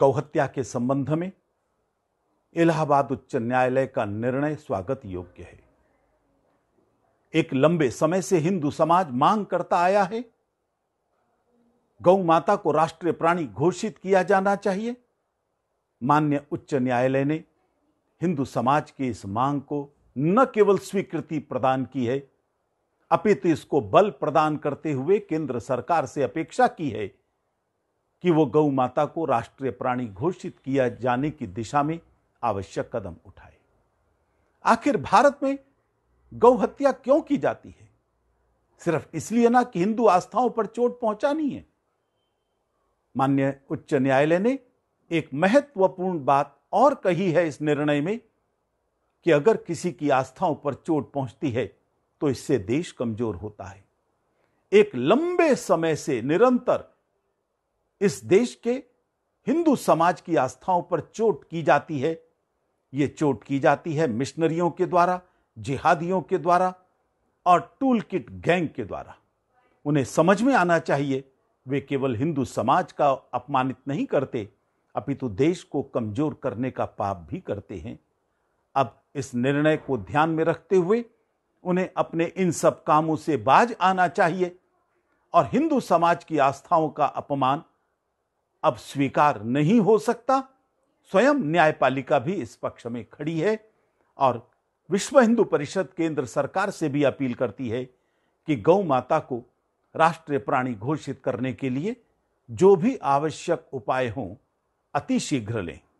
गौहत्या के संबंध में इलाहाबाद उच्च न्यायालय का निर्णय स्वागत योग्य है एक लंबे समय से हिंदू समाज मांग करता आया है गौ माता को राष्ट्रीय प्राणी घोषित किया जाना चाहिए मान्य उच्च न्यायालय ने हिंदू समाज की इस मांग को न केवल स्वीकृति प्रदान की है अपितु इसको बल प्रदान करते हुए केंद्र सरकार से अपेक्षा की है कि वो गौ माता को राष्ट्रीय प्राणी घोषित किया जाने की दिशा में आवश्यक कदम उठाए आखिर भारत में गौ हत्या क्यों की जाती है सिर्फ इसलिए ना कि हिंदू आस्थाओं पर चोट पहुंचानी है मान्य उच्च न्यायालय ने एक महत्वपूर्ण बात और कही है इस निर्णय में कि अगर किसी की आस्थाओं पर चोट पहुंचती है तो इससे देश कमजोर होता है एक लंबे समय से निरंतर इस देश के हिंदू समाज की आस्थाओं पर चोट की जाती है ये चोट की जाती है मिशनरियों के द्वारा जिहादियों के द्वारा और टूल किट गैंग के द्वारा उन्हें समझ में आना चाहिए वे केवल हिंदू समाज का अपमानित नहीं करते अपितु देश को कमजोर करने का पाप भी करते हैं अब इस निर्णय को ध्यान में रखते हुए उन्हें अपने इन सब कामों से बाज आना चाहिए और हिंदू समाज की आस्थाओं का अपमान अब स्वीकार नहीं हो सकता स्वयं न्यायपालिका भी इस पक्ष में खड़ी है और विश्व हिंदू परिषद केंद्र सरकार से भी अपील करती है कि गौ माता को राष्ट्रीय प्राणी घोषित करने के लिए जो भी आवश्यक उपाय हों अतिशीघ्र लें